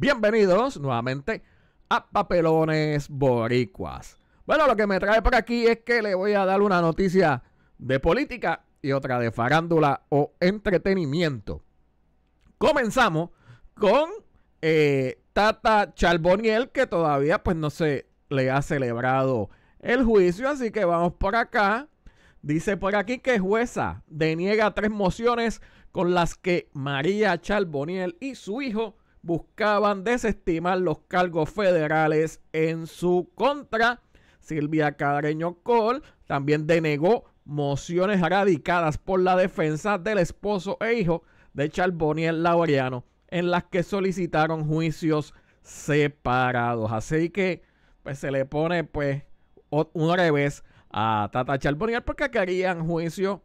Bienvenidos nuevamente a Papelones Boricuas. Bueno, lo que me trae por aquí es que le voy a dar una noticia de política y otra de farándula o entretenimiento. Comenzamos con eh, Tata Charboniel, que todavía pues no se le ha celebrado el juicio, así que vamos por acá. Dice por aquí que jueza deniega tres mociones con las que María Charboniel y su hijo buscaban desestimar los cargos federales en su contra. Silvia Careño Col también denegó mociones radicadas por la defensa del esposo e hijo de Charbonnier Laureano, en las que solicitaron juicios separados. Así que pues se le pone pues un revés a Tata Charbonnier porque querían juicio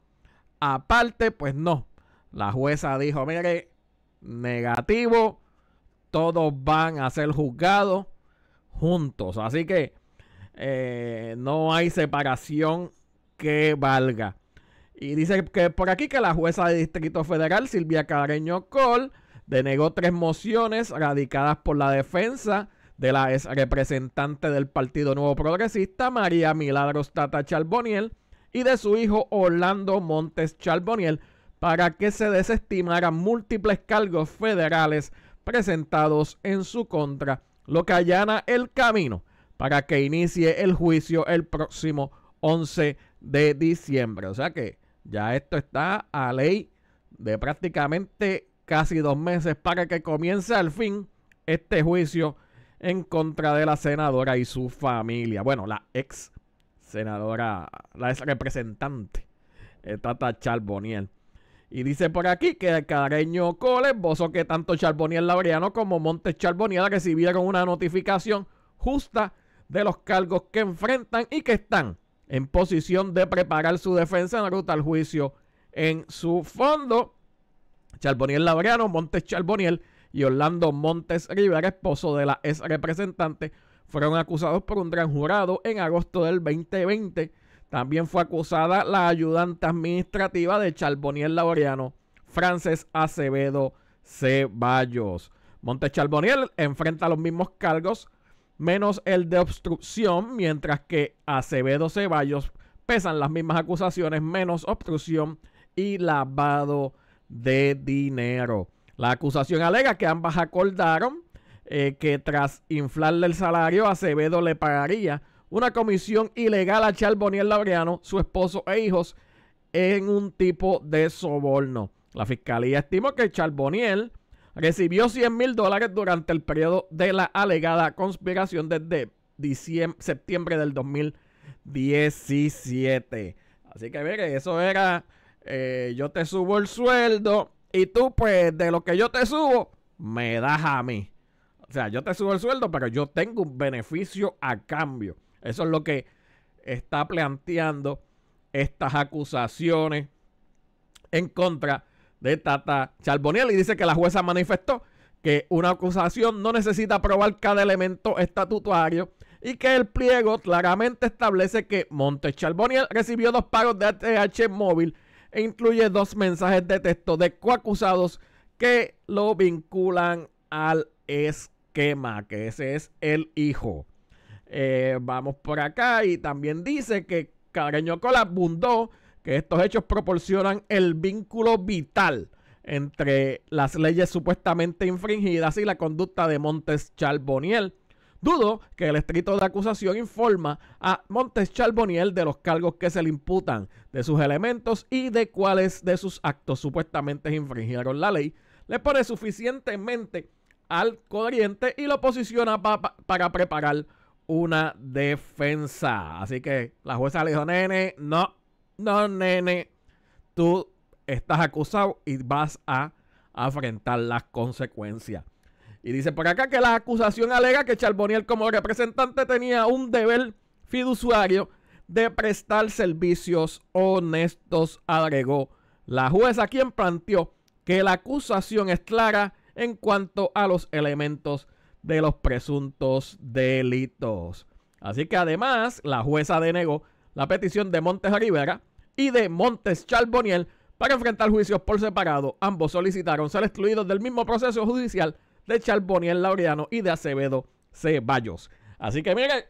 aparte, pues no. La jueza dijo, mire, negativo, todos van a ser juzgados juntos. Así que eh, no hay separación que valga. Y dice que por aquí que la jueza de Distrito Federal, Silvia Careño Col, denegó tres mociones radicadas por la defensa de la ex representante del Partido Nuevo Progresista, María Milagros Tata Charboniel, y de su hijo Orlando Montes Charboniel, para que se desestimaran múltiples cargos federales presentados en su contra, lo que allana el camino para que inicie el juicio el próximo 11 de diciembre. O sea que ya esto está a ley de prácticamente casi dos meses para que comience al fin este juicio en contra de la senadora y su familia. Bueno, la ex senadora, la ex representante, eh, Tata Charbonnier. Y dice por aquí que el careño Cole que tanto Charboniel Labriano como Montes Charboniel recibieron una notificación justa de los cargos que enfrentan y que están en posición de preparar su defensa en la ruta al juicio en su fondo. Charboniel Labriano, Montes Charboniel y Orlando Montes Rivera, esposo de la ex representante, fueron acusados por un gran jurado en agosto del 2020 también fue acusada la ayudante administrativa de Charboniel Laureano, Frances Acevedo Ceballos. Montes Charboniel enfrenta los mismos cargos, menos el de obstrucción, mientras que Acevedo Ceballos pesan las mismas acusaciones, menos obstrucción y lavado de dinero. La acusación alega que ambas acordaron eh, que tras inflarle el salario, Acevedo le pagaría una comisión ilegal a Charboniel Labriano, su esposo e hijos en un tipo de soborno. La fiscalía estimó que Charboniel recibió 100 mil dólares durante el periodo de la alegada conspiración desde septiembre del 2017. Así que mire, eso era eh, yo te subo el sueldo y tú pues de lo que yo te subo me das a mí. O sea, yo te subo el sueldo, pero yo tengo un beneficio a cambio. Eso es lo que está planteando estas acusaciones en contra de Tata Charboniel y dice que la jueza manifestó que una acusación no necesita probar cada elemento estatutario y que el pliego claramente establece que Montes Charboniel recibió dos pagos de ATH móvil e incluye dos mensajes de texto de coacusados que lo vinculan al esquema, que ese es el hijo. Eh, vamos por acá y también dice que Careño Colabundó abundó que estos hechos proporcionan el vínculo vital entre las leyes supuestamente infringidas y la conducta de Montes Charboniel. Dudo que el estrito de acusación informa a Montes Charboniel de los cargos que se le imputan, de sus elementos y de cuáles de sus actos supuestamente infringieron la ley. Le pone suficientemente al corriente y lo posiciona para preparar una defensa. Así que la jueza le dijo, nene, no, no, nene, tú estás acusado y vas a afrontar las consecuencias. Y dice por acá que la acusación alega que Charboniel como representante tenía un deber fiduciario de prestar servicios honestos, agregó la jueza, quien planteó que la acusación es clara en cuanto a los elementos de los presuntos delitos. Así que además la jueza denegó la petición de Montes Rivera y de Montes Charboniel para enfrentar juicios por separado. Ambos solicitaron ser excluidos del mismo proceso judicial de Charboniel Laureano y de Acevedo Ceballos. Así que mire,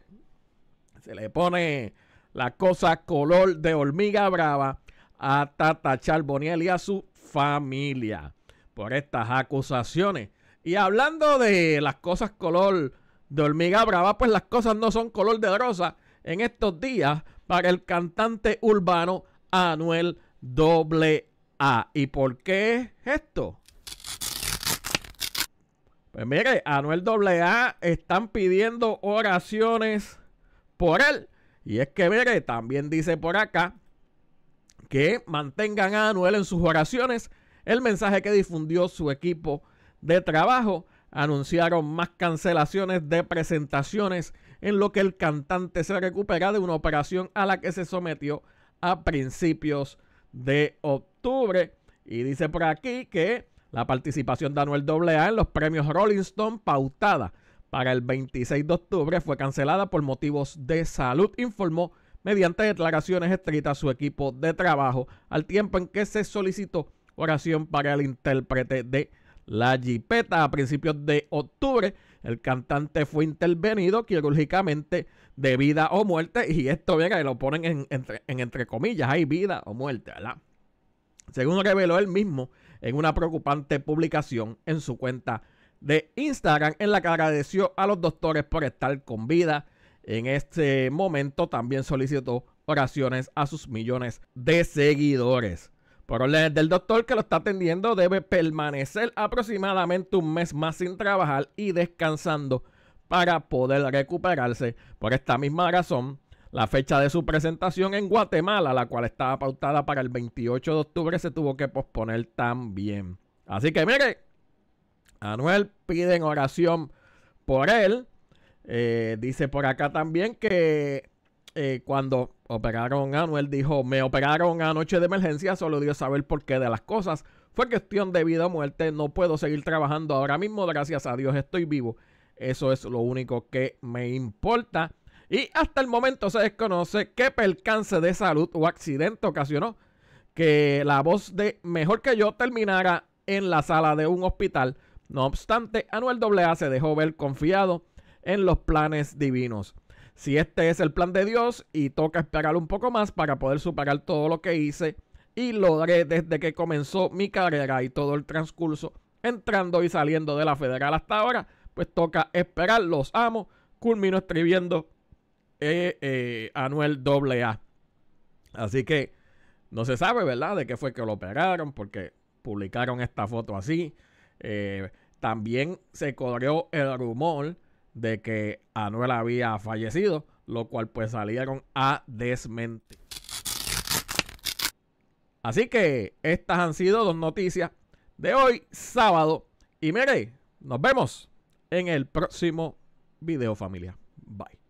se le pone la cosa color de hormiga brava a Tata Charboniel y a su familia por estas acusaciones. Y hablando de las cosas color de hormiga brava, pues las cosas no son color de rosa en estos días para el cantante urbano Anuel AA. ¿Y por qué es esto? Pues mire, Anuel AA están pidiendo oraciones por él. Y es que mire, también dice por acá que mantengan a Anuel en sus oraciones el mensaje que difundió su equipo de trabajo, anunciaron más cancelaciones de presentaciones en lo que el cantante se recupera de una operación a la que se sometió a principios de octubre. Y dice por aquí que la participación de Anuel AA en los premios Rolling Stone pautada para el 26 de octubre fue cancelada por motivos de salud, informó mediante declaraciones estrictas su equipo de trabajo al tiempo en que se solicitó oración para el intérprete de la Jipeta a principios de octubre. El cantante fue intervenido quirúrgicamente de vida o muerte. Y esto, viene que lo ponen en entre, comillas, hay vida o muerte, ¿verdad? Según reveló él mismo en una preocupante publicación en su cuenta de Instagram, en la que agradeció a los doctores por estar con vida. En este momento también solicitó oraciones a sus millones de seguidores. Por orden del doctor que lo está atendiendo, debe permanecer aproximadamente un mes más sin trabajar y descansando para poder recuperarse. Por esta misma razón, la fecha de su presentación en Guatemala, la cual estaba pautada para el 28 de octubre, se tuvo que posponer también. Así que mire, Anuel pide en oración por él. Eh, dice por acá también que eh, cuando operaron Anuel, dijo, me operaron anoche de emergencia, solo dio saber por qué de las cosas. Fue cuestión de vida o muerte, no puedo seguir trabajando ahora mismo, gracias a Dios estoy vivo. Eso es lo único que me importa. Y hasta el momento se desconoce qué percance de salud o accidente ocasionó que la voz de Mejor que yo terminara en la sala de un hospital. No obstante, Anuel AA se dejó ver confiado en los planes divinos si este es el plan de Dios y toca esperar un poco más para poder superar todo lo que hice y lo haré desde que comenzó mi carrera y todo el transcurso entrando y saliendo de la federal hasta ahora, pues toca esperar, los amo, culmino escribiendo e, e, Anuel AA. Así que no se sabe, ¿verdad?, de qué fue que lo operaron, porque publicaron esta foto así. Eh, también se corrió el rumor de que Anuel había fallecido, lo cual pues salieron a desmentir. Así que estas han sido dos noticias de hoy, sábado. Y mire, nos vemos en el próximo video familia. Bye.